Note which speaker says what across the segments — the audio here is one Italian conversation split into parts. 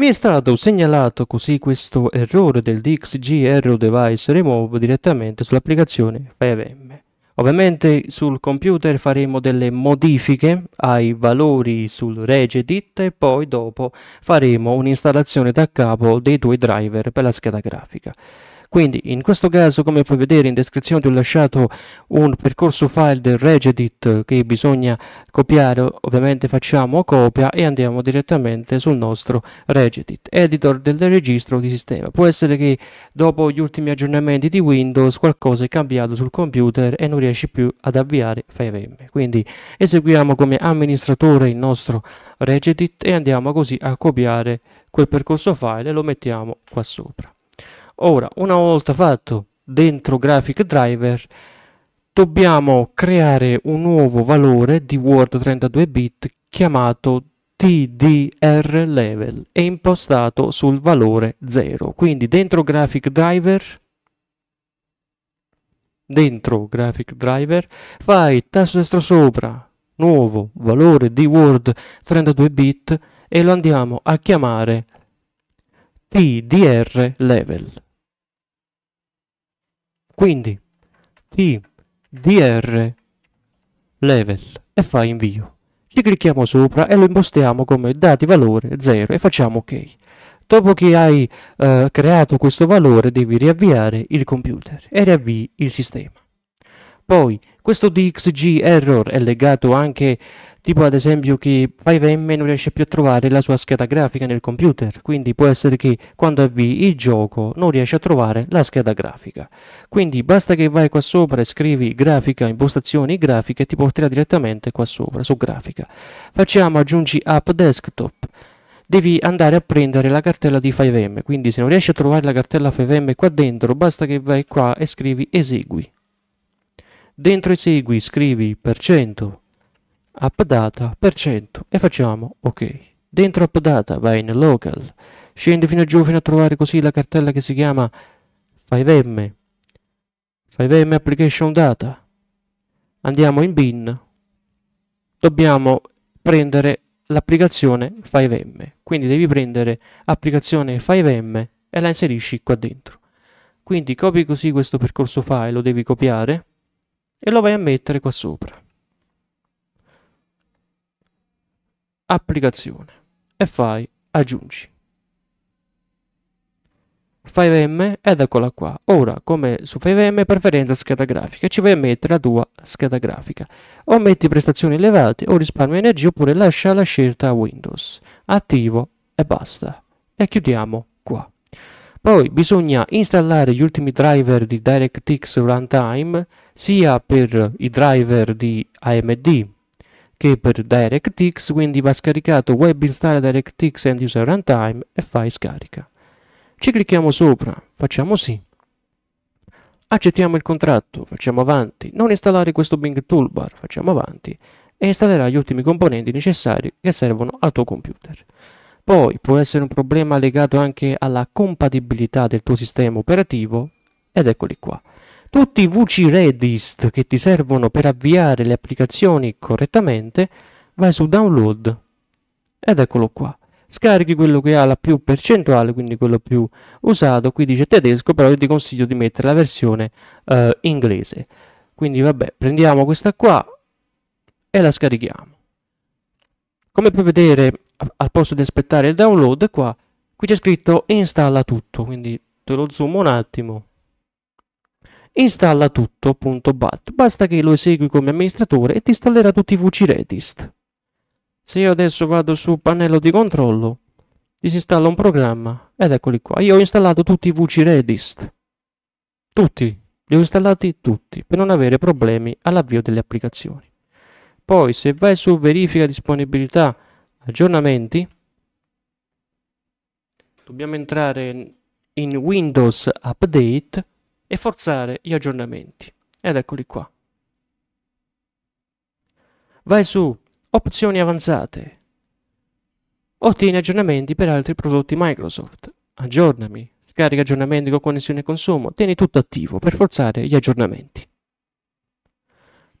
Speaker 1: Mi è stato segnalato così questo errore del DXG DXGR Device Remove direttamente sull'applicazione FireVM. Ovviamente sul computer faremo delle modifiche ai valori sul regedit e poi dopo faremo un'installazione da capo dei tuoi driver per la scheda grafica. Quindi in questo caso come puoi vedere in descrizione ti ho lasciato un percorso file del regedit che bisogna copiare, ovviamente facciamo copia e andiamo direttamente sul nostro regedit, editor del registro di sistema. Può essere che dopo gli ultimi aggiornamenti di Windows qualcosa è cambiato sul computer e non riesci più ad avviare FiveM. Quindi eseguiamo come amministratore il nostro regedit e andiamo così a copiare quel percorso file e lo mettiamo qua sopra. Ora, una volta fatto dentro Graphic Driver, dobbiamo creare un nuovo valore di Word 32 bit chiamato TDR level e impostato sul valore 0. Quindi dentro Graphic Driver dentro Graphic Driver fai tasto destro sopra nuovo valore di Word 32 bit e lo andiamo a chiamare TDR level. Quindi tdr level e fa invio. Ci clicchiamo sopra e lo impostiamo come dati valore 0 e facciamo ok. Dopo che hai eh, creato questo valore devi riavviare il computer e riavvii il sistema. Poi questo DXG error è legato anche a tipo ad esempio che 5M non riesce più a trovare la sua scheda grafica nel computer, quindi può essere che quando avvii il gioco non riesci a trovare la scheda grafica. Quindi basta che vai qua sopra e scrivi grafica, impostazioni, grafica e ti porterà direttamente qua sopra, su grafica. Facciamo aggiungi app desktop devi andare a prendere la cartella di 5M. Quindi se non riesci a trovare la cartella 5M qua dentro, basta che vai qua e scrivi esegui. Dentro esegui scrivi per cento appdata per 100 e facciamo ok dentro appdata vai in local scendi fino a giù fino a trovare così la cartella che si chiama 5m 5m application data andiamo in bin dobbiamo prendere l'applicazione 5m quindi devi prendere applicazione 5m e la inserisci qua dentro quindi copi così questo percorso file lo devi copiare e lo vai a mettere qua sopra applicazione e fai aggiungi. FiveM ed eccola qua. Ora, come su FiveM, preferenza scheda grafica. Ci vai a mettere la tua scheda grafica. O metti prestazioni elevate o risparmio energia oppure lascia la scelta a Windows. Attivo e basta. E chiudiamo qua. Poi bisogna installare gli ultimi driver di DirectX Runtime sia per i driver di AMD che per DirectX quindi va scaricato web install DirectX and user runtime e fai scarica. Ci clicchiamo sopra, facciamo sì. Accettiamo il contratto, facciamo avanti, non installare questo Bing Toolbar, facciamo avanti e installerà gli ultimi componenti necessari che servono al tuo computer. Poi può essere un problema legato anche alla compatibilità del tuo sistema operativo ed eccoli qua. Tutti i VC Redist che ti servono per avviare le applicazioni correttamente, vai su download ed eccolo qua. Scarichi quello che ha la più percentuale, quindi quello più usato. Qui dice tedesco, però io ti consiglio di mettere la versione eh, inglese. Quindi vabbè, prendiamo questa qua e la scarichiamo. Come puoi vedere, al posto di aspettare il download, qua, qui c'è scritto installa tutto, quindi te lo zoom un attimo Installa tutto.bat, basta che lo esegui come amministratore e ti installerà tutti i VC Redist. Se io adesso vado sul pannello di controllo, disinstalla un programma ed eccoli qua. Io ho installato tutti i VC Redist. Tutti, li ho installati tutti per non avere problemi all'avvio delle applicazioni. Poi se vai su verifica disponibilità aggiornamenti, dobbiamo entrare in Windows Update e forzare gli aggiornamenti. Ed eccoli qua. Vai su Opzioni avanzate. Ottieni aggiornamenti per altri prodotti Microsoft. Aggiornami. Scarica aggiornamenti con connessione e consumo. Tieni tutto attivo per forzare gli aggiornamenti.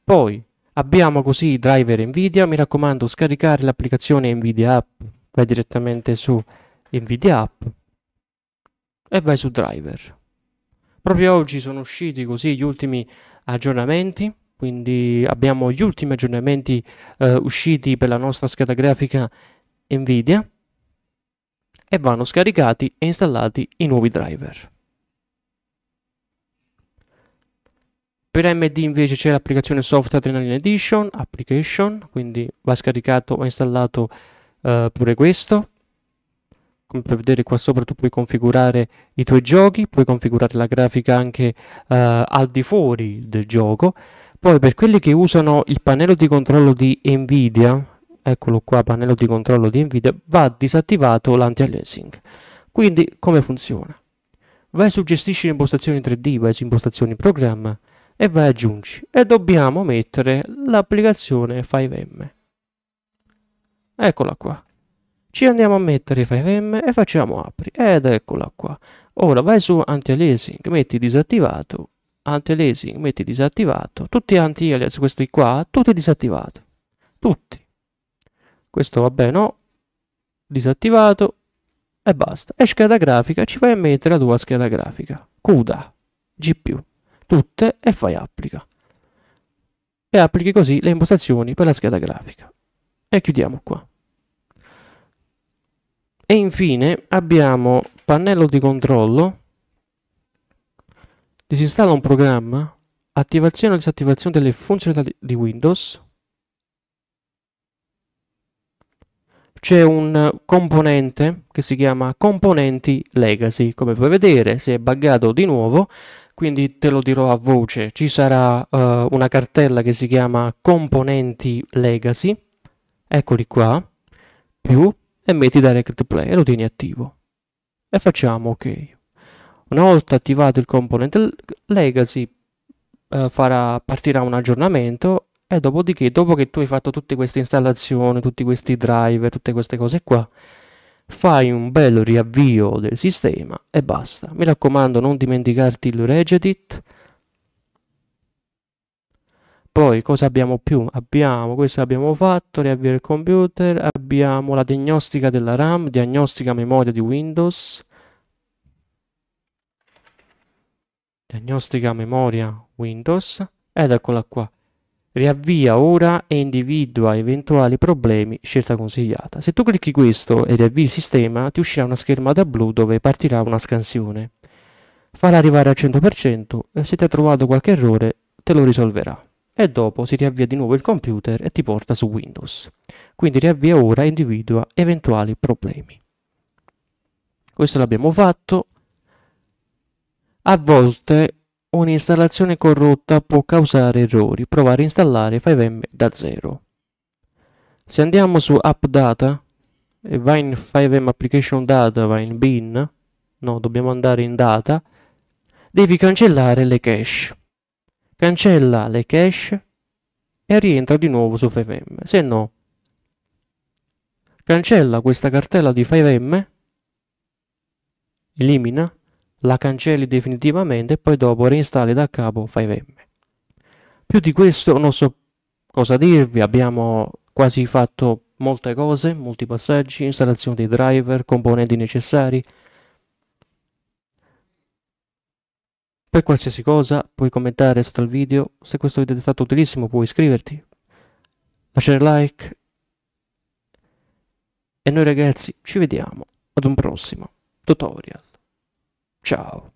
Speaker 1: Poi abbiamo così i driver Nvidia. Mi raccomando, scaricare l'applicazione Nvidia App. Vai direttamente su Nvidia App e vai su driver. Proprio oggi sono usciti così gli ultimi aggiornamenti, quindi abbiamo gli ultimi aggiornamenti eh, usciti per la nostra scheda grafica Nvidia e vanno scaricati e installati i nuovi driver. Per AMD invece c'è l'applicazione Software Adrenaline Edition, Application, quindi va scaricato, va installato eh, pure questo come puoi vedere qua sopra tu puoi configurare i tuoi giochi, puoi configurare la grafica anche eh, al di fuori del gioco. Poi per quelli che usano il pannello di controllo di Nvidia, eccolo qua, pannello di controllo di Nvidia, va disattivato l'anti-aliasing. Quindi come funziona? Vai su gestisci le impostazioni 3D, vai su impostazioni programma e vai aggiungi e dobbiamo mettere l'applicazione 5M. Eccola qua ci andiamo a mettere 5M e facciamo apri ed eccola qua ora vai su anti-aliasing metti disattivato anti-aliasing metti disattivato tutti anti-alias questi qua tutti disattivati tutti questo va bene no disattivato e basta e scheda grafica ci vai a mettere la tua scheda grafica CUDA GPU tutte e fai applica e applichi così le impostazioni per la scheda grafica e chiudiamo qua e infine abbiamo pannello di controllo disinstalla un programma attivazione o disattivazione delle funzionalità di Windows c'è un componente che si chiama componenti legacy come puoi vedere si è buggato di nuovo quindi te lo dirò a voce ci sarà uh, una cartella che si chiama componenti legacy eccoli qua più e metti Direct Play e lo tieni attivo. E facciamo ok. Una volta attivato il component legacy eh, farà, partirà un aggiornamento e dopodiché, dopo che tu hai fatto tutte queste installazioni, tutti questi driver, tutte queste cose qua, fai un bel riavvio del sistema e basta. Mi raccomando non dimenticarti il regedit poi cosa abbiamo più? Abbiamo questo abbiamo fatto, riavvia il computer, abbiamo la diagnostica della RAM, diagnostica memoria di Windows, diagnostica memoria Windows, ed eccola qua. Riavvia ora e individua eventuali problemi, scelta consigliata. Se tu clicchi questo e riavvii il sistema, ti uscirà una schermata blu dove partirà una scansione. Farà arrivare al 100% e se ti ha trovato qualche errore, te lo risolverà e dopo si riavvia di nuovo il computer e ti porta su Windows. Quindi riavvia ora e individua eventuali problemi. Questo l'abbiamo fatto. A volte un'installazione corrotta può causare errori. Provare a installare 5M da zero. Se andiamo su App Data e va in 5M Application Data, va in Bin, no, dobbiamo andare in Data, devi cancellare le cache cancella le cache e rientra di nuovo su 5M. Se no, cancella questa cartella di 5M, elimina, la cancelli definitivamente e poi dopo reinstalli da capo 5M. Più di questo non so cosa dirvi, abbiamo quasi fatto molte cose, molti passaggi, installazione dei driver, componenti necessari, Per qualsiasi cosa puoi commentare sotto al video, se questo video ti è stato utilissimo puoi iscriverti, lasciare like e noi ragazzi ci vediamo ad un prossimo tutorial. Ciao!